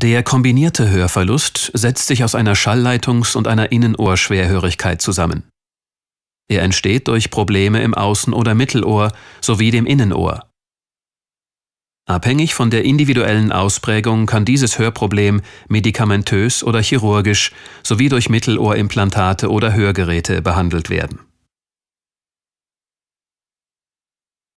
Der kombinierte Hörverlust setzt sich aus einer Schallleitungs- und einer Innenohrschwerhörigkeit zusammen. Er entsteht durch Probleme im Außen- oder Mittelohr sowie dem Innenohr. Abhängig von der individuellen Ausprägung kann dieses Hörproblem medikamentös oder chirurgisch sowie durch Mittelohrimplantate oder Hörgeräte behandelt werden.